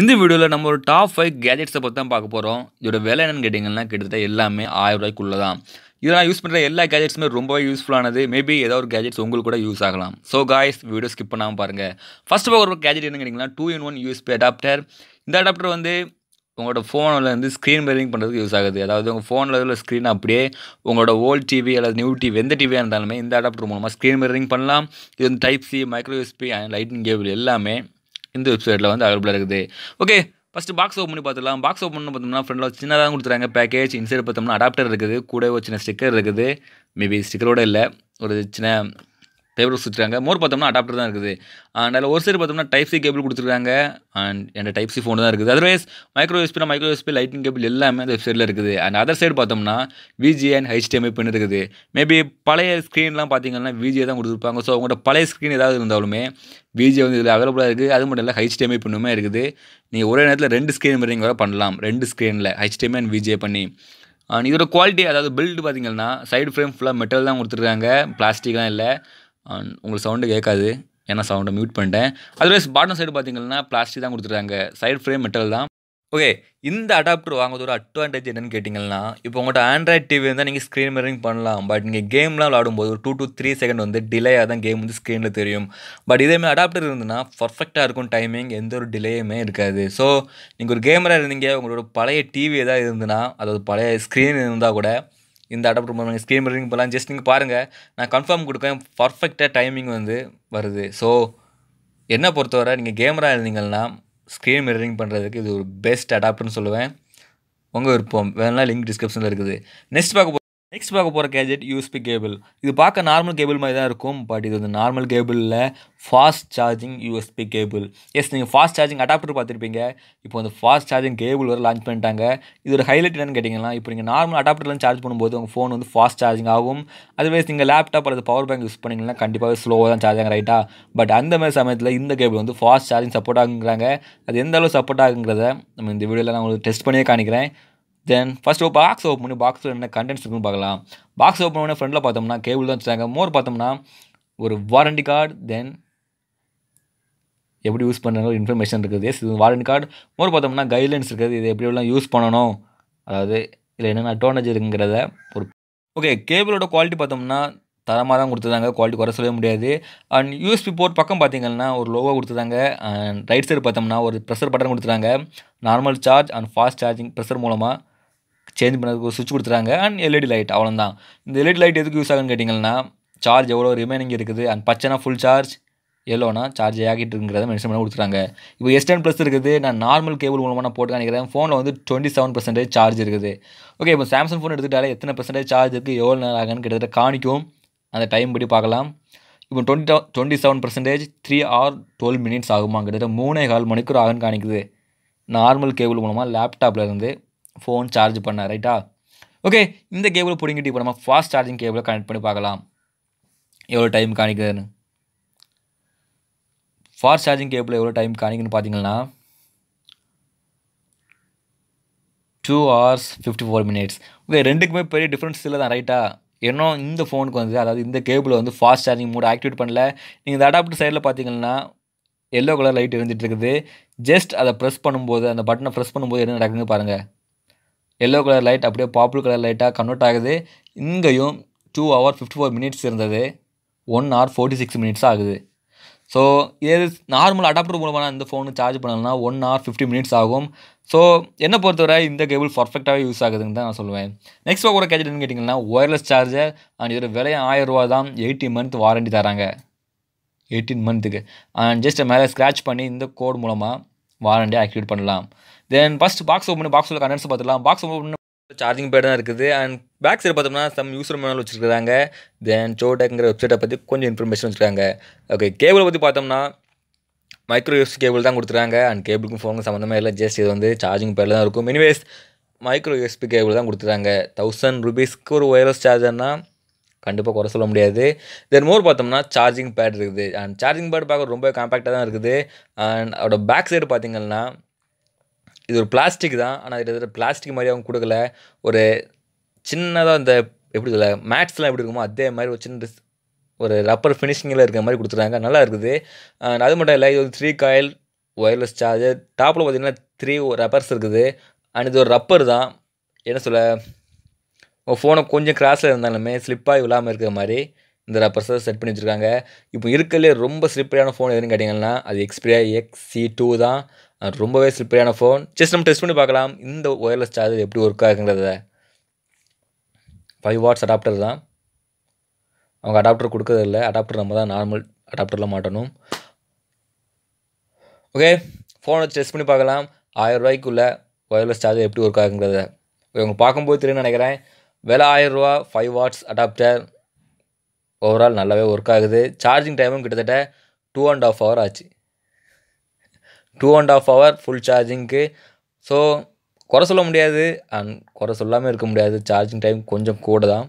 இந்த வீடியோவில் நம்ம ஒரு டாப் ஃபைவ் கேஜெட்ஸை பற்றி தான் பார்க்க போகிறோம் இதோட விலை என்னென்னு கேட்டிங்கன்னா கிட்டத்தட்ட எல்லாமே ஆயிரம் ரூபாய்க்குள்ளே தான் இதெல்லாம் யூஸ் பண்ணுற எல்லா கேஜெட்ஸுமே ரொம்பவே யூஸ்ஃபுல்லானது மேபி ஏதாவது ஒரு கேஜெட்ஸ் உங்களுக்கு கூட யூஸ் ஆகலாம் ஸோ காய்ஸ் வீடியோ ஸ்கிப் பண்ணாமல் பாருங்கள் ஃபஸ்ட் ஆஃப் ஒரு கேஜெட் என்னன்னு கேட்டிங்கன்னா two in one USB adapter இந்த அடாப்டர் வந்து உங்களோட ஃபோனில் வந்து ஸ்க்ரீன் பெரிங் பண்ணுறதுக்கு யூஸ் ஆகுது அதாவது உங்கள் ஃபோனில் உள்ள ஸ்க்ரீன் அப்படியே உங்களோட ஓல்டு டிவி அல்லது நியூ டிவி எந்த டிவியாக இருந்தாலுமே இந்த அடாப்டர் மூலமாக ஸ்க்ரீன் பெரிங் பண்ணலாம் இது வந்து type C micro USB and lightning cable எல்லாமே இந்த வெப்சைட்டில் வந்து அவைலபிளாக இருக்குது ஓகே ஃபஸ்ட்டு பாக்ஸ் ஓப்பன் பண்ணி பார்த்துக்கலாம் பாக்ஸ் ஓப்பன் பண்ணி பார்த்தோம்னா ஃப்ரெண்டில் சின்னதாக கொடுத்துறாங்க பேக்கேஜ் இன்சைட் பார்த்தோம்னா அடாப்டர் இருக்குது கூட ஒரு சின்ன ஸ்டிக்கர் இருக்குது மேபி ஸ்டிக்கரோடு இல்லை ஒரு சின்ன பேப்பர் கொடுத்துருக்காங்க மோர் பார்த்தோம்னா அடாப்டர் தான் இருக்குது அண்ட் அதில் ஒரு சைடு பார்த்தோம்னா டைப் சி கேபிள் கொடுத்துருக்காங்க அண்ட் என் டைப் சி ஃபோன் தான் இருக்குது அதர்வைஸ் மைக்ரோ யூஸ்பினா மைக்ரோ யூஸ்பி லைட்டிங் கேபிள் எல்லாமே அந்த வெப்சைட்டில் இருக்குது அண்ட் அதர் சைடு பார்த்தோம்னா விஜி அண்ட் ஹெச்டிஎம்ஐ பின் இருக்குது மேபி பழைய ஸ்க்ரீன்லாம் பார்த்தீங்கன்னா விஜியை தான் கொடுத்துருப்பாங்க ஸோ அவங்களோட பழைய ஸ்க்ரீன் ஏதாவது இருந்தாலுமே விஜி வந்து இதில் அவைலபிளாக இருக்குது அது மட்டும் இல்லை ஹெச்டிஎம்ஐ பின்னுமே இருக்குது நீங்கள் ஒரே நேரத்தில் ரெண்டு ஸ்க்ரீன் மாதிரி வேறு பண்ணலாம் ரெண்டு ஸ்க்ரீனில் ஹெச்டிஎம்ஐ அண்ட் விஜிஏ பண்ணி அண்ட் இதோட குவாலிட்டி அதாவது பில்டு பார்த்தீங்கன்னா சைடு ஃப்ரேம் ஃபுல்லாக மெட்டல் தான் கொடுத்துருக்காங்க பிளாஸ்டிக்லாம் இல்லை உங்களுக்கு சவுண்டு கேட்காது ஏன்னா சவுண்டை மியூட் பண்ணிட்டேன் அதர்வைஸ் பாட்டம் சைடு பார்த்தீங்கன்னா பிளாஸ்டிக் தான் கொடுத்துருக்காங்க சைடு ஃப்ரேம் மெட்டல் தான் ஓகே இந்த அடாப்டர் வாங்குறது ஒரு அட்வான்டேஜ் என்னென்னு கேட்டிங்கன்னா இப்போ உங்கள்கிட்ட ஆண்ட்ராய்ட் டிவி இருந்தால் நீங்கள் ஸ்க்ரீன் மிரரிங் பண்ணலாம் பட் நீங்கள் கேம்லாம் விளாடும்போது ஒரு டூ டூ த்ரீ செகண்ட் வந்து டிலேயாக தான் கேம் வந்து ஸ்க்ரீனில் தெரியும் பட் இதேமாதிரி அடாப்டர் இருந்ததுன்னா பர்ஃபெக்டாக இருக்கும் டைமிங் எந்த ஒரு டிலேயுமே இருக்காது ஸோ நீங்கள் ஒரு கேமராக இருந்தீங்க உங்களோட பழைய டிவி எதாவது இருந்ததுன்னா அதாவது பழைய ஸ்க்ரீன் இருந்தால் கூட இந்த அடாப்டர் பண்ணுவாங்க ஸ்க்ரீன் ரீடிங் போகலாம் ஜஸ்ட் நீங்கள் பாருங்கள் நான் கன்ஃபார்ம் கொடுக்கேன் பர்ஃபெக்டாக டைமிங் வந்து வருது ஸோ என்ன பொறுத்தவரை நீங்கள் கேமராக இருந்தீங்கன்னா ஸ்க்ரீன் மிரரிங் பண்ணுறதுக்கு இது ஒரு பெஸ்ட் அடாப்டர்னு சொல்லுவேன் உங்கள் விருப்பம் வேணால் லிங்க் டிஸ்கிரிப்ஷனில் இருக்குது நெக்ஸ்ட் பார்க்க நெக்ஸ்ட் பார்க்க போகிற கேஜெட் யூஎஸ்பி கேபிள் இது பார்க்க நார்மல் கேபிள் மாதிரி தான் இருக்கும் பட் இது வந்து நார்மல் கேபிளில் fast charging USB cable yes நீங்கள் ஃபாஸ்ட் சார்ஜிங் அடாப்டர் பார்த்துருப்பீங்க இப்போ வந்து ஃபாஸ்ட் சார்ஜிங் கேபிள் வர லான்ச் பண்ணிட்டாங்க ஒரு ஹைலைட் என்னன்னு கேட்டிங்கன்னா இப்போ நீங்கள் நார்மல் அடாப்டர்லாம் சார்ஜ் பண்ணும்போது உங்கள் ஃபோன் வந்து ஃபாஸ்ட் சார்ஜிங் ஆகும் அதுவேஸ் நீங்கள் லேப்டாப் அல்லது பவர் பேங்க் யூஸ் பண்ணிங்கன்னா கண்டிப்பாக ஸ்லோவாக தான் சார்ஜ் ஆகும் ரைட்டா பட் அந்த மாதிரி சமயத்தில் இந்த கேபிள் வந்து ஃபாஸ்ட் சார்ஜிங் சப்போர்ட் ஆகுங்கிறாங்க அது எந்த அளவு சப்போர்ட் ஆகுங்கிறத நம்ம இந்த வீடியோவில் நான் உங்களுக்கு டெஸ்ட் பண்ணியே காணிக்கிறேன் தென் ஃபஸ்ட் பாக்ஸ் ஓப்பன் பண்ணி பாக்ஸில் என்ன கண்டென்ட்ஸ் இருக்குன்னு பார்க்கலாம் பாக்ஸ் ஓப்பன் பண்ணி ஃப்ரெண்டில் பார்த்தோம்னா கேபிள் தான் வச்சுருக்காங்க மோர் பார்த்தோம்னா ஒரு வாரண்டி கார்டு தென் எப்படி யூஸ் பண்ணுற ஒரு இன்ஃபர்மேஷன் இருக்குது எஸ் இது வாரண்டி கார்டு மோர் பார்த்தோம்னா கைட்லைன்ஸ் இருக்குது இது எப்படி எல்லாம் யூஸ் பண்ணணும் அதாவது இதில் என்னென்ன அட்வான்டேஜ் இருக்குங்கிறத ஒரு ஓகே கேபிளோட குவாலிட்டி பார்த்தோம்னா தரமாக தான் கொடுத்துருந்தாங்க குவாலிட்டி குறை சொல்லவே முடியாது அண்ட் யூஎஸ்பி போர்ட் பக்கம் பார்த்தீங்கன்னா ஒரு லோவாக கொடுத்துருந்தாங்க அண்ட் ரைட் சைடு பார்த்தோம்னா ஒரு ப்ரெஷர் பட்டன் கொடுத்துருந்தாங்க normal charge and fast charging pressure மூலமாக சேஞ்ச் பண்ணுறதுக்கு ஒரு சுவிட்ச் கொடுத்துறாங்க அண்ட் எல்இடி லைட் அவ்வளோதான் இந்த எல்இடி லைட் எதுக்கு யூஸ் ஆகுன்னு கேட்டிங்கன்னா சார்ஜ் எவ்வளோ ரிமைனிங் இருக்குது அண்ட் பச்சைனா ஃபுல் சார்ஜ் எல்லோனா சார்ஜ் ஆகிட்டு இருக்கிறத மென்ஷன் பண்ணி கொடுத்துறாங்க இப்போ எஸ் டென் ப்ளஸ் இருக்குது நான் நார்மல் கேபிள் மூலமாக நான் போட்டு நினைக்கிறேன் ஃபோனில் வந்து டுவெண்ட்டி செவன் பர்சன்டேஜ் சார்ஜ் இருக்குது ஓகே இப்போ சாம்சங் ஃபோன் எடுத்துக்கிட்டாலே எத்தனை பர்சன்டேஜ் சார்ஜ் இருக்குது எவ்வளோ நேரம் ஆகுன்னு கிட்டத்தட்ட காணிக்கும் அந்த டைம் படி பார்க்கலாம் இப்போ twenty twenty seven percentage three or twelve minutes ஆகுமா கிட்டத்தட்ட மூணே கால் மணிக்கூர் ஆகுன்னு காணிக்குது நார்மல் கேபிள் மூலமாக லேப்டாப்பில் இருந்து ஃபோன் சார்ஜ் பண்ண ரைட்டா ஓகே இந்த கேபிள் பிடிங்கிட்டு இப்போ நம்ம ஃபாஸ்ட் சார்ஜிங் கேபிளை கனெக்ட் பண்ணி பார்க்கலாம் எவ்வளோ டைம் காணிக்குதுன்னு ஃபாஸ்ட் சார்ஜிங் கேபிள் எவ்வளோ டைம் காணிக்குன்னு பார்த்தீங்கன்னா two hours fifty four minutes okay ரெண்டுக்குமே பெரிய டிஃப்ரென்ஸ் இல்லை தான் ரைட்டா ஏன்னா இந்த ஃபோனுக்கு வந்து அதாவது இந்த கேபிள் வந்து ஃபாஸ்ட் சார்ஜிங் மூட ஆக்டிவேட் பண்ணல நீங்கள் இந்த அடாப்டர் சைடில் பார்த்தீங்கன்னா எல்லோ கலர் லைட் இருந்துகிட்டு இருக்குது ஜஸ்ட் அதை ப்ரெஸ் பண்ணும்போது அந்த பட்டனை ப்ரெஸ் பண்ணும்போது என்ன நடக்குதுன்னு பாருங்கள் எல்லோ கலர் லைட் அப்படியே பாப்புலர் கலர் லைட்டாக கன்வெர்ட் ஆகுது இங்கேயும் two hour fifty four minutes இருந்தது one hour forty six minutes ஆகுது ஸோ இது நார்மல் அடாப்டர் மூலமாக இந்த ஃபோனு சார்ஜ் பண்ணலாம் ஒன் ஹவர் ஃபிஃப்டி மினிட்ஸ் ஆகும் ஸோ என்னை பொறுத்தவரை இந்த கேபிள் பர்ஃபெக்டாகவே யூஸ் ஆகுதுன்னு தான் நான் சொல்லுவேன் நெக்ஸ்ட் கூட கேட்ஜெட்னு கேட்டிங்கன்னா ஒயர்லெஸ் சார்ஜர் அண்ட் இதோட விலை ரூபா தான் எயிட்டீன் மந்த் வாரண்டி தராங்க எயிட்டீன் மந்த்துக்கு அண்ட் ஜஸ்ட் மேலே ஸ்க்ராட்ச் பண்ணி இந்த கோட் மூலமாக வாரண்டி ஆக்டிவேட் பண்ணலாம் தென் ஃபஸ்ட் பாக்ஸ் ஓப்பன் உள்ள கண்டென்ட்ஸ் பார்த்துக்கலாம் பாக்ஸ் ஓப்பன் சார்ஜிங் பேட் தான் இருக்குது அண்ட் பேக் சைடு பார்த்தோம்னா சம் யூஸர் மேனல் வச்சுருக்காங்க தென் சோடேக்குங்கிற வெப்சைட்டை பற்றி கொஞ்சம் இன்ஃபர்மேஷன் வச்சுருக்காங்க ஓகே கேபிளை பற்றி பார்த்தோம்னா மைக்ரோ யூஎஃப்சி கேபிள் தான் கொடுத்துருக்காங்க அண்ட் கேபிளுக்கும் ஃபோனுக்கும் சம்மந்தமாக எல்லாம் ஜஸ்ட் இது வந்து சார்ஜிங் பேட் தான் இருக்கும் எனிவேஸ் மைக்ரோ யூஎஸ்பி கேபிள் தான் கொடுத்துருக்காங்க தௌசண்ட் ருபீஸ்க்கு ஒரு ஒயர்லெஸ் சார்ஜர்னால் கண்டிப்பாக குறை சொல்ல முடியாது தென் மோர் பார்த்தோம்னா சார்ஜிங் பேட் இருக்குது அண்ட் சார்ஜிங் பேட் பார்க்க ரொம்ப காம்பேக்டாக தான் இருக்குது அண்ட் அதோட பேக் சைடு பார்த்திங்கன்னா இது ஒரு பிளாஸ்டிக் தான் ஆனால் இது பிளாஸ்டிக் மாதிரி அவங்க கொடுக்கல ஒரு சின்னதாக இந்த எப்படி இதில் மேட்ஸ்லாம் எப்படி இருக்குமோ அதே மாதிரி ஒரு சின்ன ஒரு ரப்பர் ஃபினிஷிங்கில் இருக்கிற மாதிரி கொடுத்துருக்காங்க நல்லா இருக்குது அது மட்டும் இல்லை இது ஒரு த்ரீ காயில் ஒயர்லெஸ் சார்ஜர் டாப்பில் பார்த்தீங்கன்னா த்ரீ ரப்பர்ஸ் இருக்குது அண்ட் இது ஒரு ரப்பர் தான் என்ன சொல்ல ஃபோனை கொஞ்சம் கிராஸில் இருந்தாலுமே ஸ்லிப்பாகி விழாமல் இருக்கிற மாதிரி இந்த ரப்பர்ஸை செட் பண்ணி வச்சுருக்காங்க இப்போ இருக்கிறதுலே ரொம்ப ஸ்லிப்பரியான ஃபோன் எதுன்னு கேட்டிங்கன்னா அது எக்ஸ்பிரியா எக்ஸ் சி டூ தான் ரொம்பவே சிப்பரியான ஃபோன் ஜஸ்ட் நம்ம டெஸ்ட் பண்ணி பார்க்கலாம் இந்த ஒயர்லெஸ் சார்ஜர் எப்படி ஒர்க் ஆகுங்கிறத ஃபைவ் வாட்ஸ் அடாப்டர் தான் அவங்க அடாப்டர் கொடுக்கறதில்ல அடாப்டர் நம்ம தான் நார்மல் அடாப்டரில் மாட்டணும் ஓகே ஃபோனை டெஸ்ட் பண்ணி பார்க்கலாம் ஆயிரம் ரூபாய்க்குள்ளே ஒயர்லெஸ் சார்ஜர் எப்படி ஒர்க் ஆகுங்கிறத இவங்க பார்க்கும்போது தெரியும் நினைக்கிறேன் விலை ஆயிரரூவா ஃபைவ் வாட்ஸ் அடாப்டர் ஓவரால் நல்லாவே ஒர்க் ஆகுது சார்ஜிங் டைமும் கிட்டத்தட்ட டூ அண்ட் ஆஃப் ஹவர் ஆச்சு two and half hour full சார்ஜிங்க்கு ஸோ குறை சொல்ல முடியாது அண்ட் குறை சொல்லாமல் இருக்க முடியாது சார்ஜிங் டைம் கொஞ்சம் கூட தான்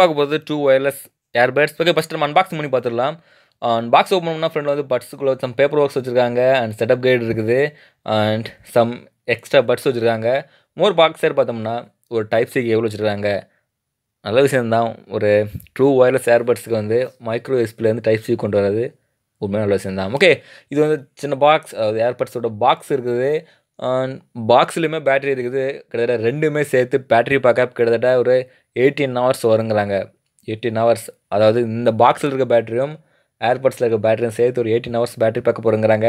பார்க்க போகிறது two wireless AirPods okay first நம்ம அன்பாக்ஸ் பண்ணி பார்த்துடலாம் பாக்ஸ் ஓப்பன் பண்ணால் ஃப்ரெண்டில் வந்து பட்ஸுக்குள்ள சம் பேப்பர் ஒர்க்ஸ் வச்சுருக்காங்க அண்ட் செட்டப் கைடு இருக்குது அண்ட் சம் எக்ஸ்ட்ரா பட்ஸ் வச்சுருக்காங்க மோர் பாக்ஸ் சேர் பார்த்தோம்னா ஒரு டைப் சிக்கு எவ்வளோ வச்சுருக்காங்க நல்ல விஷயம்தான் ஒரு ட்ரூ ஒயர்லெஸ் ஏர்பட்ஸுக்கு வந்து மைக்ரோ எஸ்பிலேருந்து டைப் சி கொண்டு வர்றது உண்மையாக நல்ல விஷயம் தான் ஓகே இது வந்து சின்ன பாக்ஸ் அதாவது ஏர்பட்ஸோட பாக்ஸ் இருக்குது பாக்ஸ்லேயுமே பேட்டரி இருக்குது கிட்டத்தட்ட ரெண்டுமே சேர்த்து பேட்டரி பேக்கப் கிட்டத்தட்ட ஒரு எயிட்டீன் ஹவர்ஸ் வருங்கிறாங்க எயிட்டீன் ஹவர்ஸ் அதாவது இந்த பாக்ஸில் இருக்க பேட்டரியும் ஏர்பட்ஸில் இருக்க பேட்டரியும் சேர்த்து ஒரு எயிட்டீன் ஹவர்ஸ் பேட்டரி பார்க்க போகிறேங்கிறாங்க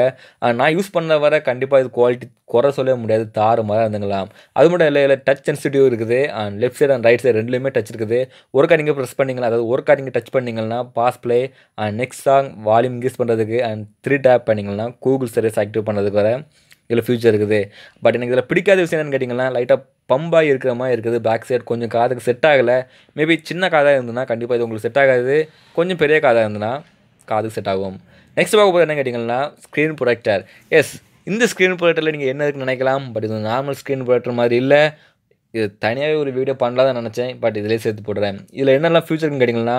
நான் யூஸ் பண்ண வர கண்டிப்பாக இது குவாலிட்டி குறை சொல்லவே முடியாது தாறு மாதிரி இருந்துங்களாம் அது மட்டும் இல்லை இல்லை டச் சென்சிட்டிவ் இருக்குது and left side and right side ரெண்டுலேயுமே டச் இருக்குது ஒரு காரிங்க ப்ரெஸ் பண்ணிங்களா அதாவது ஒரு காரிங்க டச் பண்ணிங்கன்னா pause play and next song volume increase பண்ணுறதுக்கு அண்ட் த்ரீ டேப் பண்ணிங்கன்னா கூகுள் சர்வீஸ் ஆக்டிவ் பண்ணுறதுக்கு வர இதில் ஃபியூச்சர் இருக்குது பட் எனக்கு இதில் பிடிக்காத விஷயம் என்னென்னு கேட்டிங்கன்னா லைட்டாக பம்பாக இருக்கிற மாதிரி இருக்குது பேக் சைட் கொஞ்சம் காதுக்கு செட் ஆகலை மேபி சின்ன காதாக இருந்ததுன்னா கண்டிப்பாக இது உங்களுக்கு செட் ஆகாது கொஞ்சம் பெரிய காதாக இருந்ததுன்னா காதுக்கு செட் ஆகும் நெக்ஸ்ட் பார்க்க போகிறது என்ன கேட்டிங்கன்னா ஸ்க்ரீன் ப்ரொடெக்டர் எஸ் இந்த ஸ்க்ரீன் ப்ரொடக்டரில் நீங்கள் என்ன நினைக்கலாம் பட் இது நார்மல் ஸ்க்ரீன் ப்ரொடக்டர் மாதிரி இல்லை இது தனியாகவே ஒரு வீடியோ பண்ணலாம் தான் நினச்சேன் பட் இதிலே சேர்த்து போடுறேன் இதில் என்னெல்லாம் ஃபியூச்சர்னு கேட்டிங்கன்னா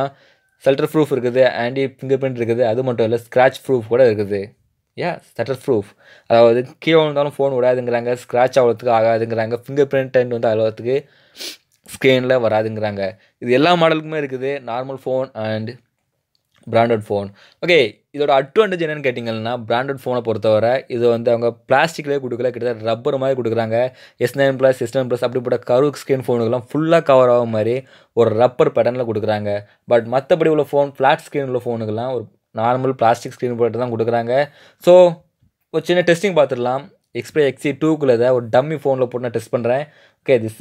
செல்டர் ப்ரூஃப் இருக்குது ஆன்டி ஃபிங்கர் பிரிண்ட் இருக்குது அது மட்டும் இல்லை ஸ்க்ராட்ச் ப்ரூஃப் கூட இருக்குது ஏ செட்டர் ப்ரூஃப் அதாவது கீழே வந்தாலும் ஃபோன் விடாதுங்கிறாங்க ஸ்க்ராட்ச் ஆகிறதுக்கு ஆகாதுங்கிறாங்க ஃபிங்கர் பிரிண்ட் அண்ட் வந்து அவ்வளோத்துக்கு ஸ்க்ரீனில் வராதுங்கிறாங்க இது எல்லா மாடலுக்குமே இருக்குது normal phone and branded phone okay இதோட அட்வான்டேஜ் என்னென்னு கேட்டிங்கன்னா பிராண்டட் ஃபோனை பொறுத்தவரை இது வந்து அவங்க பிளாஸ்டிக்லேயே கொடுக்கல கிட்டத்தட்ட ரப்பர் மாதிரி கொடுக்குறாங்க S nine plus S nine plus அப்படிப்பட்ட கரு ஸ்கிரீன் ஃபோனுக்கெல்லாம் ஃபுல்லாக கவர் ஆகும் மாதிரி ஒரு ரப்பர் பேட்டர்னில் கொடுக்குறாங்க பட் மற்றபடி உள்ள ஃபோன் ஃப்ளாட் ஸ்க்ரீன் உள்ள ஃபோனுக்கெல்லாம் ஒரு நார்மல் பிளாஸ்டிக் ஸ்க்ரீன் போட்டு தான் கொடுக்குறாங்க ஸோ ஒரு சின்ன டெஸ்டிங் பார்த்துடலாம் எக்ஸ்பே எக்ஸி டூக்குள்ளே ஒரு டம்மி ஃபோனில் போட்டு நான் டெஸ்ட் பண்ணுறேன் ஓகே திஸ்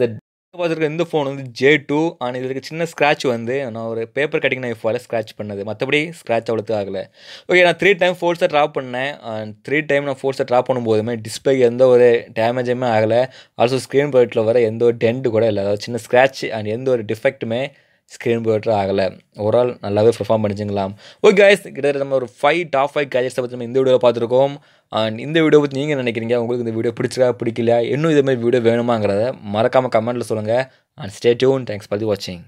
பார்த்துருக்க இந்த ஃபோன் வந்து ஜே டூ ஆனால் இதில் இருக்க சின்ன ஸ்க்ராட்ச் வந்து நான் ஒரு பேப்பர் கட்டிங் நான் ஃபோல ஸ்க்ராட்ச் பண்ணது மற்றபடி ஸ்க்ராட்ச் அவ்வளோத்து ஆகலை ஓகே நான் த்ரீ டைம் ஃபோர்ஸை ட்ராப் பண்ணேன் அண்ட் த்ரீ டைம் நான் ஃபோர்ஸை ட்ராப் பண்ணும்போதுமே டிஸ்பிளே எந்த ஒரு டேமேஜுமே ஆகலை ஆல்சோ ஸ்க்ரீன் ப்ரொடக்டில் வர எந்த ஒரு டென்ட் கூட இல்லை அதாவது சின்ன ஸ்க்ராட்ச் அண்ட் எந்த ஒரு டிஃபெக்ட்டுமே ஸ்க்ரீன் போய்ட்டு ஆகலை ஓவரால் நல்லாவே பெர்ஃபார்ம் பண்ணிச்சுங்களா ஓகே கைஸ் கிட்டத்தட்ட நம்ம ஒரு ஃபைவ் டாப் ஃபைவ் கேஜெட்ஸை பற்றி நம்ம இந்த வீடியோவில் பார்த்துருக்கோம் அண்ட் இந்த வீடியோ பற்றி நீங்கள் நினைக்கிறீங்க உங்களுக்கு இந்த வீடியோ பிடிச்சிருக்கா பிடிக்கலையா இன்னும் இதேமாதிரி வீடியோ வேணுமாங்கிறத மறக்காமல் கமெண்ட்டில் சொல்லுங்கள் and stay tuned thanks for the வாட்சிங்